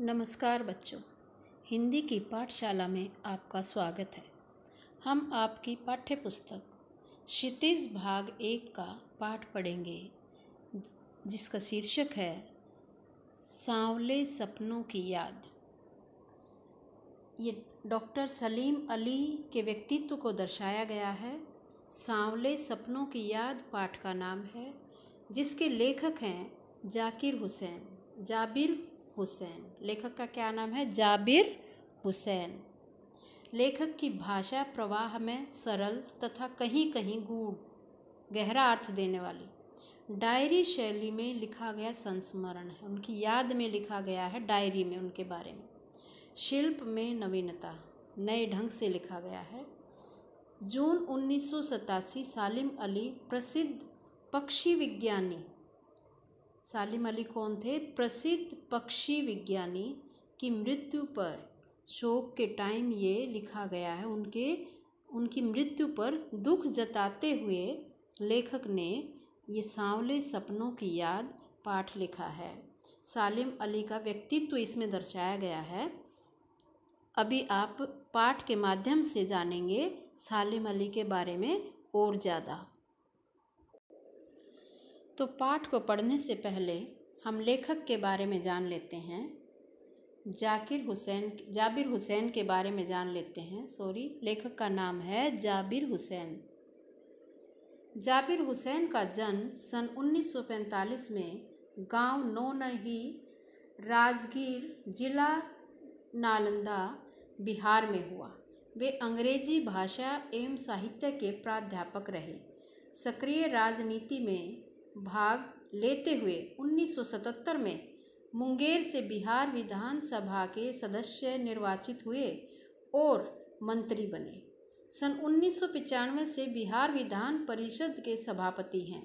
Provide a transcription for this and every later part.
नमस्कार बच्चों हिंदी की पाठशाला में आपका स्वागत है हम आपकी पाठ्य पुस्तक क्षितिज भाग एक का पाठ पढ़ेंगे जिसका शीर्षक है सांवले सपनों की याद ये डॉक्टर सलीम अली के व्यक्तित्व को दर्शाया गया है सांवले सपनों की याद पाठ का नाम है जिसके लेखक हैं जाकिर हुसैन जाबिर हुसैन लेखक का क्या नाम है जाबिर हुसैन लेखक की भाषा प्रवाह में सरल तथा कहीं कहीं गूढ़ गहरा अर्थ देने वाली डायरी शैली में लिखा गया संस्मरण है उनकी याद में लिखा गया है डायरी में उनके बारे में शिल्प में नवीनता नए ढंग से लिखा गया है जून उन्नीस सालिम अली प्रसिद्ध पक्षी विज्ञानी सालिम अली कौन थे प्रसिद्ध पक्षी विज्ञानी की मृत्यु पर शोक के टाइम ये लिखा गया है उनके उनकी मृत्यु पर दुख जताते हुए लेखक ने ये सांवले सपनों की याद पाठ लिखा है सालिम अली का व्यक्तित्व तो इसमें दर्शाया गया है अभी आप पाठ के माध्यम से जानेंगे सालिम अली के बारे में और ज़्यादा तो पाठ को पढ़ने से पहले हम लेखक के बारे में जान लेते हैं जाकिर हुसैन जाबिर हुसैन के बारे में जान लेते हैं सॉरी लेखक का नाम है जाबिर हुसैन जाबिर हुसैन का जन्म सन 1945 में गांव नौनही राजगीर जिला नालंदा बिहार में हुआ वे अंग्रेजी भाषा एवं साहित्य के प्राध्यापक रहे सक्रिय राजनीति में भाग लेते हुए 1977 में मुंगेर से बिहार विधानसभा के सदस्य निर्वाचित हुए और मंत्री बने सन उन्नीस से बिहार विधान परिषद के सभापति हैं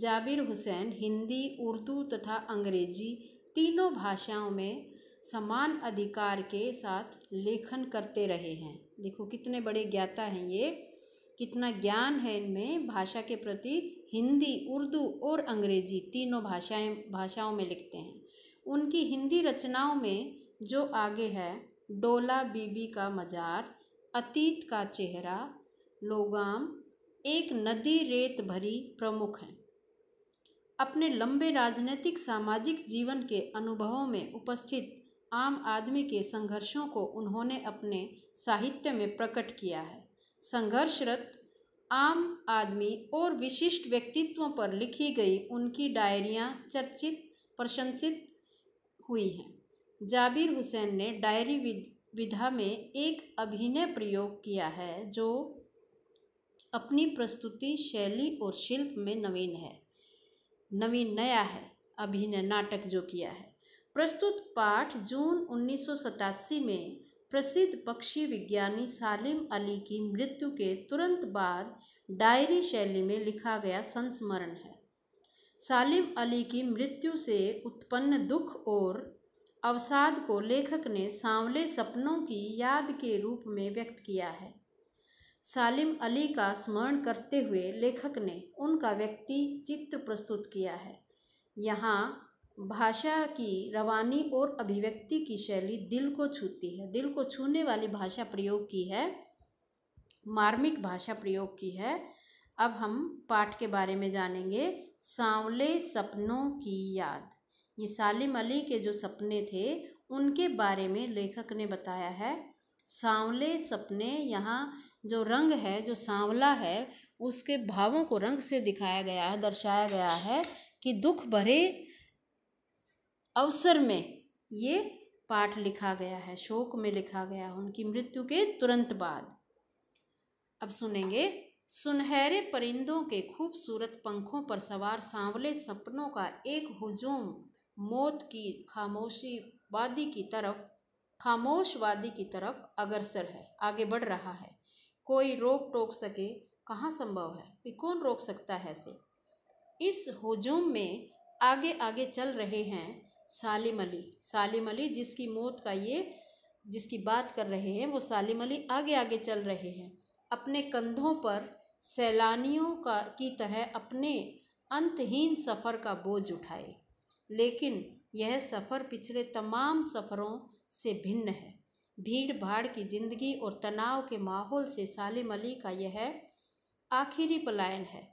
जाबिर हुसैन हिंदी उर्दू तथा अंग्रेजी तीनों भाषाओं में समान अधिकार के साथ लेखन करते रहे हैं देखो कितने बड़े ज्ञाता हैं ये कितना ज्ञान है इनमें भाषा के प्रति हिंदी उर्दू और अंग्रेजी तीनों भाषाएं भाषाओं में लिखते हैं उनकी हिंदी रचनाओं में जो आगे है डोला बीबी का मज़ार अतीत का चेहरा लोगाम एक नदी रेत भरी प्रमुख हैं अपने लंबे राजनीतिक सामाजिक जीवन के अनुभवों में उपस्थित आम आदमी के संघर्षों को उन्होंने अपने साहित्य में प्रकट किया है संघर्षरत आम आदमी और विशिष्ट व्यक्तित्वों पर लिखी गई उनकी डायरियाँ चर्चित प्रशंसित हुई हैं जाबिर हुसैन ने डायरी विधा में एक अभिनय प्रयोग किया है जो अपनी प्रस्तुति शैली और शिल्प में नवीन है नवीन नया है अभिनय नाटक जो किया है प्रस्तुत पाठ जून उन्नीस में प्रसिद्ध पक्षी विज्ञानी सालिम अली की मृत्यु के तुरंत बाद डायरी शैली में लिखा गया संस्मरण है सालिम अली की मृत्यु से उत्पन्न दुख और अवसाद को लेखक ने सांवले सपनों की याद के रूप में व्यक्त किया है सालिम अली का स्मरण करते हुए लेखक ने उनका व्यक्ति चित्र प्रस्तुत किया है यहाँ भाषा की रवानी और अभिव्यक्ति की शैली दिल को छूती है दिल को छूने वाली भाषा प्रयोग की है मार्मिक भाषा प्रयोग की है अब हम पाठ के बारे में जानेंगे सांवले सपनों की याद ये सालिम अली के जो सपने थे उनके बारे में लेखक ने बताया है सांवले सपने यहाँ जो रंग है जो सांवला है उसके भावों को रंग से दिखाया गया है दर्शाया गया है कि दुख भरे अवसर में ये पाठ लिखा गया है शोक में लिखा गया है उनकी मृत्यु के तुरंत बाद अब सुनेंगे सुनहरे परिंदों के खूबसूरत पंखों पर सवार सांवले सपनों का एक हुजूम मौत की खामोशी वादी की तरफ खामोश वादी की तरफ अग्रसर है आगे बढ़ रहा है कोई रोक टोक सके कहाँ संभव है कि कौन रोक सकता है ऐसे इस हुजूम में आगे आगे चल रहे हैं सालिम अली सालिम अली जिसकी मौत का ये जिसकी बात कर रहे हैं वो सालिम अली आगे आगे चल रहे हैं अपने कंधों पर सैलानियों का की तरह अपने अंतहीन सफ़र का बोझ उठाए लेकिन यह सफ़र पिछले तमाम सफ़रों से भिन्न है भीड़ भाड़ की ज़िंदगी और तनाव के माहौल से सालिम अली का यह आखिरी पलायन है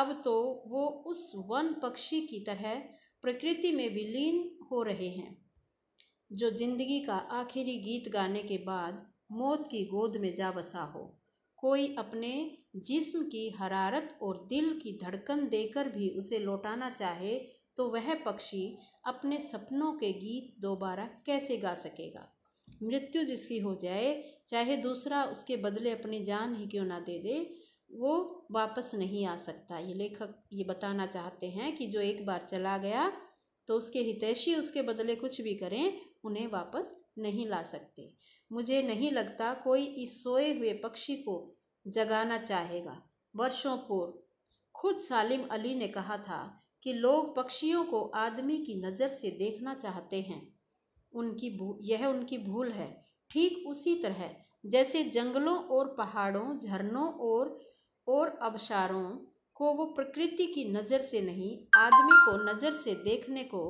अब तो वो उस वन पक्षी की तरह प्रकृति में विलीन हो रहे हैं जो जिंदगी का आखिरी गीत गाने के बाद मौत की गोद में जा बसा हो कोई अपने जिस्म की हरारत और दिल की धड़कन देकर भी उसे लौटाना चाहे तो वह पक्षी अपने सपनों के गीत दोबारा कैसे गा सकेगा मृत्यु जिसकी हो जाए चाहे दूसरा उसके बदले अपनी जान ही क्यों ना दे दे वो वापस नहीं आ सकता ये लेखक ये बताना चाहते हैं कि जो एक बार चला गया तो उसके हितैषी उसके बदले कुछ भी करें उन्हें वापस नहीं ला सकते मुझे नहीं लगता कोई इस सोए हुए पक्षी को जगाना चाहेगा वर्षों पूर्व खुद सालिम अली ने कहा था कि लोग पक्षियों को आदमी की नज़र से देखना चाहते हैं उनकी भू यह उनकी भूल है ठीक उसी तरह जैसे जंगलों और पहाड़ों झरनों और और अबशारों को वो प्रकृति की नज़र से नहीं आदमी को नज़र से देखने को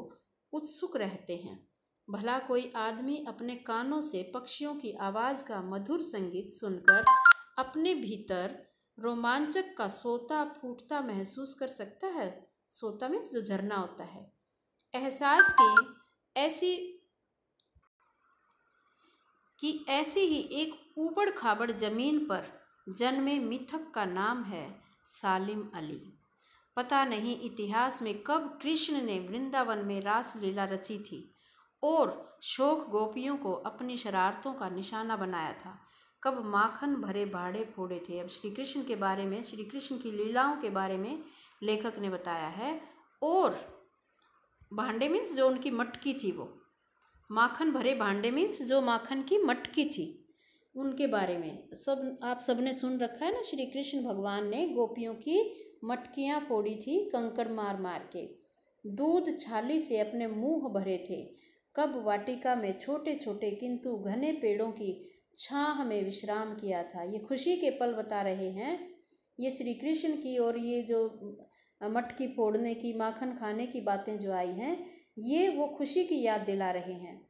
उत्सुक रहते हैं भला कोई आदमी अपने कानों से पक्षियों की आवाज़ का मधुर संगीत सुनकर अपने भीतर रोमांचक का सोता फूटता महसूस कर सकता है सोता में जो झरना होता है एहसास की ऐसी कि ऐसी ही एक ऊबड़ खाबड़ जमीन पर जन्मे मिथक का नाम है सालिम अली पता नहीं इतिहास में कब कृष्ण ने वृंदावन में रासलीला रची थी और शोक गोपियों को अपनी शरारतों का निशाना बनाया था कब माखन भरे भाड़े फोड़े थे अब श्री कृष्ण के बारे में श्री कृष्ण की लीलाओं के बारे में लेखक ने बताया है और भांडे मीन्स जो उनकी मटकी थी वो माखन भरे भांडे मीन्स जो माखन की मटकी थी उनके बारे में सब आप सबने सुन रखा है ना श्री कृष्ण भगवान ने गोपियों की मटकियाँ फोड़ी थी कंकड़ मार मार के दूध छाली से अपने मुंह भरे थे कब वाटिका में छोटे छोटे किंतु घने पेड़ों की छाह में विश्राम किया था ये खुशी के पल बता रहे हैं ये श्री कृष्ण की और ये जो मटकी फोड़ने की माखन खाने की बातें जो आई हैं ये वो खुशी की याद दिला रहे हैं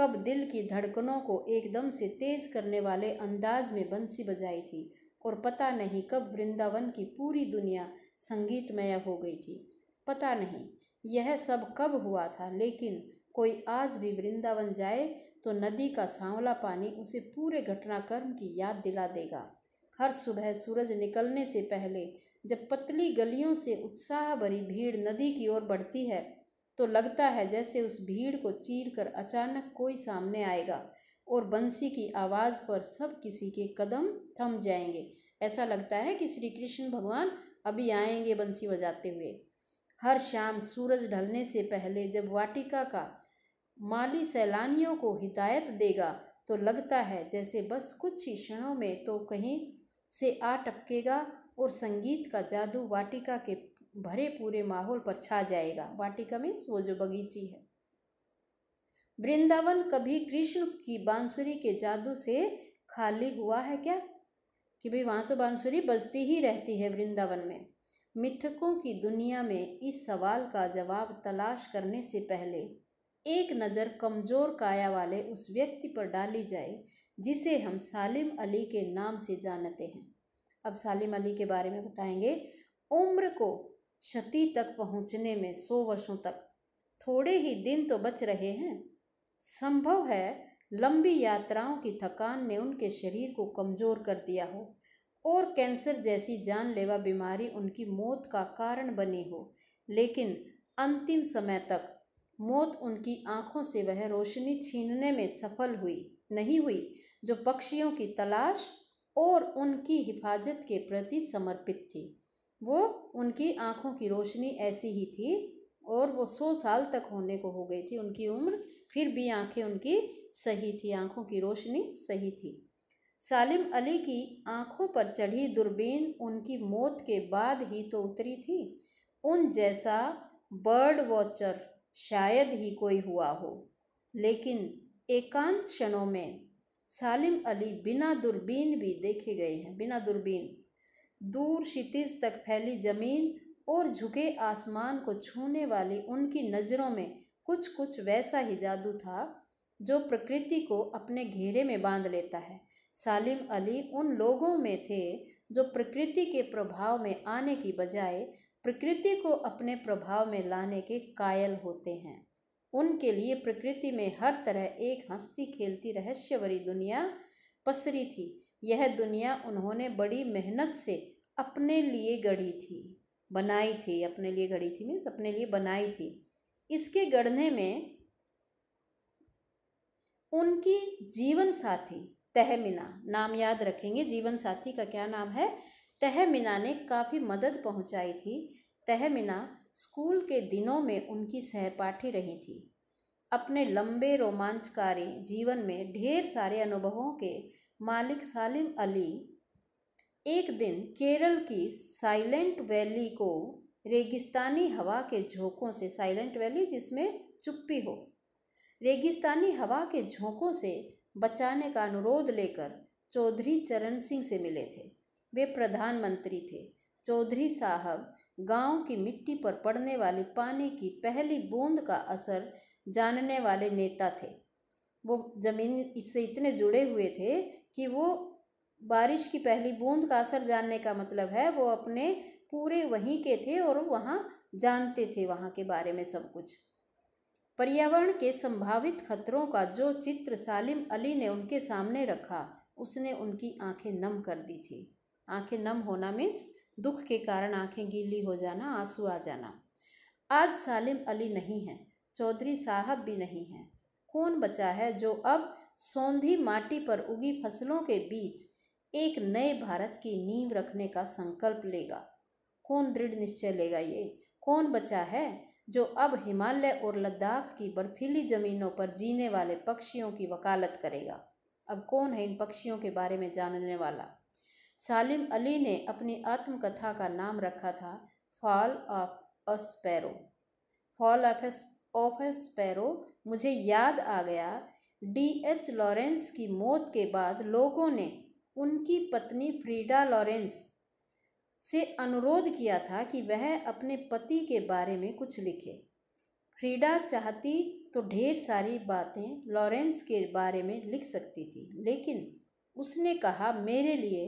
कब दिल की धड़कनों को एकदम से तेज करने वाले अंदाज में बंसी बजाई थी और पता नहीं कब वृंदावन की पूरी दुनिया संगीतमय हो गई थी पता नहीं यह सब कब हुआ था लेकिन कोई आज भी वृंदावन जाए तो नदी का सांवला पानी उसे पूरे घटनाक्रम की याद दिला देगा हर सुबह सूरज निकलने से पहले जब पतली गलियों से उत्साह भरी भीड़ नदी की ओर बढ़ती है तो लगता है जैसे उस भीड़ को चीर कर अचानक कोई सामने आएगा और बंसी की आवाज़ पर सब किसी के कदम थम जाएंगे ऐसा लगता है कि श्री कृष्ण भगवान अभी आएंगे बंसी बजाते हुए हर शाम सूरज ढलने से पहले जब वाटिका का माली सैलानियों को हिदायत देगा तो लगता है जैसे बस कुछ ही क्षणों में तो कहीं से आ टपकेगा और संगीत का जादू वाटिका के भरे पूरे माहौल पर छा जाएगा वाटिका मीन्स वो जो बगीची है वृंदावन कभी कृष्ण की बांसुरी के जादू से खाली हुआ है क्या कि भाई वहाँ तो बांसुरी बजती ही रहती है वृंदावन में मिथकों की दुनिया में इस सवाल का जवाब तलाश करने से पहले एक नज़र कमज़ोर काया वाले उस व्यक्ति पर डाली जाए जिसे हम सालिम अली के नाम से जानते हैं अब सालिम अली के बारे में बताएंगे उम्र को क्षति तक पहुंचने में सौ वर्षों तक थोड़े ही दिन तो बच रहे हैं संभव है लंबी यात्राओं की थकान ने उनके शरीर को कमज़ोर कर दिया हो और कैंसर जैसी जानलेवा बीमारी उनकी मौत का कारण बनी हो लेकिन अंतिम समय तक मौत उनकी आंखों से वह रोशनी छीनने में सफल हुई नहीं हुई जो पक्षियों की तलाश और उनकी हिफाजत के प्रति समर्पित थी वो उनकी आँखों की रोशनी ऐसी ही थी और वो सौ साल तक होने को हो गई थी उनकी उम्र फिर भी आंखें उनकी सही थी आंखों की रोशनी सही थी सालिम अली की आंखों पर चढ़ी दूरबीन उनकी मौत के बाद ही तो उतरी थी उन जैसा बर्ड वॉचर शायद ही कोई हुआ हो लेकिन एकांत क्षणों में सालिम अली बिना दूरबीन भी देखे गए हैं बिना दूरबीन दूर क्षितिज तक फैली जमीन और झुके आसमान को छूने वाली उनकी नज़रों में कुछ कुछ वैसा ही जादू था जो प्रकृति को अपने घेरे में बांध लेता है सालिम अली उन लोगों में थे जो प्रकृति के प्रभाव में आने की बजाय प्रकृति को अपने प्रभाव में लाने के कायल होते हैं उनके लिए प्रकृति में हर तरह एक हंसती खेलती रहस्यवरी दुनिया पसरी थी यह दुनिया उन्होंने बड़ी मेहनत से अपने लिए गढ़ी थी बनाई थी अपने लिए गढ़ी थी मीन्स अपने लिए बनाई थी इसके गढ़ने में उनकी जीवन साथी तहमिना नाम याद रखेंगे जीवन साथी का क्या नाम है तहमिना ने काफ़ी मदद पहुंचाई थी तहमिना स्कूल के दिनों में उनकी सहपाठी रही थी अपने लंबे रोमांचकारी जीवन में ढेर सारे अनुभवों के मालिक सालिम अली एक दिन केरल की साइलेंट वैली को रेगिस्तानी हवा के झोंकों से साइलेंट वैली जिसमें चुप्पी हो रेगिस्तानी हवा के झोंकों से बचाने का अनुरोध लेकर चौधरी चरण सिंह से मिले थे वे प्रधानमंत्री थे चौधरी साहब गांव की मिट्टी पर पड़ने वाली पानी की पहली बूंद का असर जानने वाले नेता थे वो जमीन से इतने जुड़े हुए थे कि वो बारिश की पहली बूंद का असर जानने का मतलब है वो अपने पूरे वहीं के थे और वहाँ जानते थे वहाँ के बारे में सब कुछ पर्यावरण के संभावित खतरों का जो चित्र सालिम अली ने उनके सामने रखा उसने उनकी आंखें नम कर दी थी आंखें नम होना मीन्स दुख के कारण आंखें गीली हो जाना आंसू आ जाना आज सालिम अली नहीं है चौधरी साहब भी नहीं हैं कौन बचा है जो अब सौंधी माटी पर उगी फसलों के बीच एक नए भारत की नींव रखने का संकल्प लेगा कौन दृढ़ निश्चय लेगा ये कौन बचा है जो अब हिमालय और लद्दाख की बर्फीली ज़मीनों पर जीने वाले पक्षियों की वकालत करेगा अब कौन है इन पक्षियों के बारे में जानने वाला सालिम अली ने अपनी आत्मकथा का नाम रखा था fall of a sparrow fall of of a sparrow मुझे याद आ गया डी एच लॉरेंस की मौत के बाद लोगों ने उनकी पत्नी फ्रीडा लॉरेंस से अनुरोध किया था कि वह अपने पति के बारे में कुछ लिखे फ्रीडा चाहती तो ढेर सारी बातें लॉरेंस के बारे में लिख सकती थी लेकिन उसने कहा मेरे लिए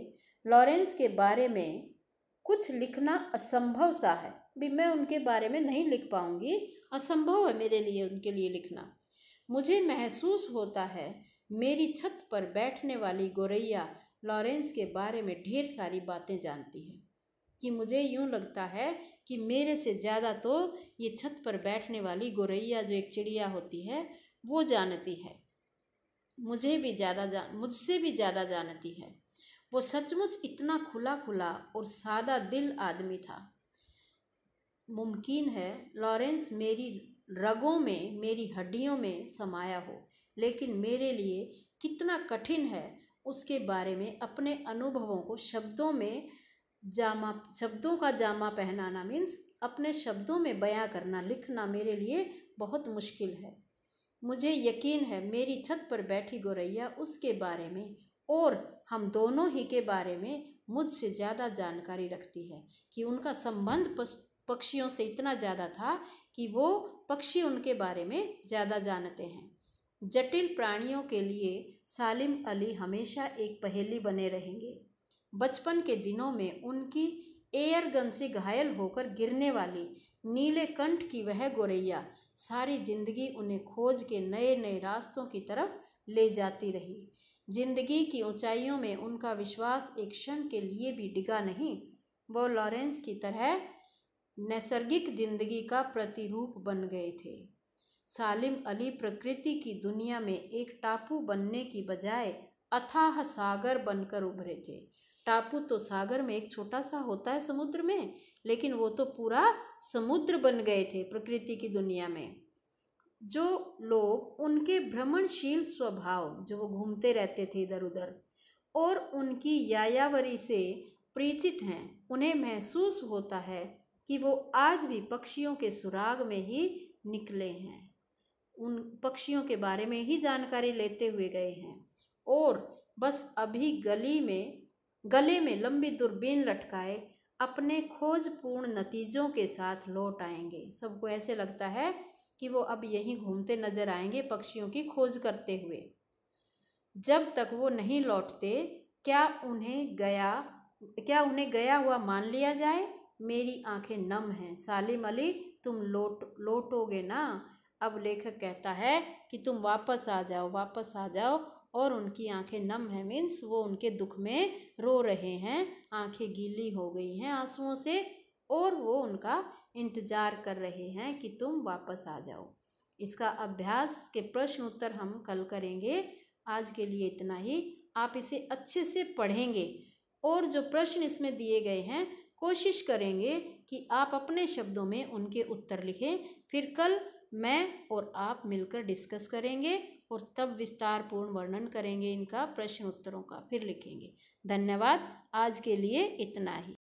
लॉरेंस के बारे में कुछ लिखना असंभव सा है भी मैं उनके बारे में नहीं लिख पाऊँगी असंभव है मेरे लिए उनके लिए लिखना मुझे महसूस होता है मेरी छत पर बैठने वाली गोरैया लॉरेंस के बारे में ढेर सारी बातें जानती है कि मुझे यूँ लगता है कि मेरे से ज़्यादा तो ये छत पर बैठने वाली गोरैया जो एक चिड़िया होती है वो जानती है मुझे भी ज़्यादा जान मुझसे भी ज़्यादा जानती है वो सचमुच इतना खुला खुला और सादा दिल आदमी था मुमकिन है लॉरेंस मेरी रगों में मेरी हड्डियों में समाया हो लेकिन मेरे लिए कितना कठिन है उसके बारे में अपने अनुभवों को शब्दों में जामा शब्दों का जामा पहनाना मीन्स अपने शब्दों में बयां करना लिखना मेरे लिए बहुत मुश्किल है मुझे यकीन है मेरी छत पर बैठी गोरैया उसके बारे में और हम दोनों ही के बारे में मुझसे ज़्यादा जानकारी रखती है कि उनका संबंध पक्षियों से इतना ज़्यादा था कि वो पक्षी उनके बारे में ज़्यादा जानते हैं जटिल प्राणियों के लिए सालिम अली हमेशा एक पहेली बने रहेंगे बचपन के दिनों में उनकी एयर गन से घायल होकर गिरने वाली नीले कंठ की वह गोरैया सारी जिंदगी उन्हें खोज के नए नए रास्तों की तरफ ले जाती रही जिंदगी की ऊंचाइयों में उनका विश्वास एक क्षण के लिए भी डिगा नहीं वो लॉरेंस की तरह नैसर्गिक जिंदगी का प्रतिरूप बन गए थे सालिम अली प्रकृति की दुनिया में एक टापू बनने की बजाय अथाह सागर बनकर उभरे थे टापू तो सागर में एक छोटा सा होता है समुद्र में लेकिन वो तो पूरा समुद्र बन गए थे प्रकृति की दुनिया में जो लोग उनके भ्रमणशील स्वभाव जो वो घूमते रहते थे इधर उधर और उनकी यायावरी से परिचित हैं उन्हें महसूस होता है कि वो आज भी पक्षियों के सुराग में ही निकले हैं उन पक्षियों के बारे में ही जानकारी लेते हुए गए हैं और बस अभी गली में गले में लंबी दूरबीन लटकाए अपने खोजपूर्ण नतीजों के साथ लौट आएंगे सबको ऐसे लगता है कि वो अब यहीं घूमते नजर आएंगे पक्षियों की खोज करते हुए जब तक वो नहीं लौटते क्या उन्हें गया क्या उन्हें गया हुआ मान लिया जाए मेरी आंखें नम हैं सालिम अली तुम लोट लौटोगे ना अब लेखक कहता है कि तुम वापस आ जाओ वापस आ जाओ और उनकी आंखें नम हैं मीन्स वो उनके दुख में रो रहे हैं आंखें गीली हो गई हैं आंसुओं से और वो उनका इंतज़ार कर रहे हैं कि तुम वापस आ जाओ इसका अभ्यास के प्रश्न उत्तर हम कल करेंगे आज के लिए इतना ही आप इसे अच्छे से पढ़ेंगे और जो प्रश्न इसमें दिए गए हैं कोशिश करेंगे कि आप अपने शब्दों में उनके उत्तर लिखें फिर कल मैं और आप मिलकर डिस्कस करेंगे और तब विस्तारपूर्ण वर्णन करेंगे इनका प्रश्न उत्तरों का फिर लिखेंगे धन्यवाद आज के लिए इतना ही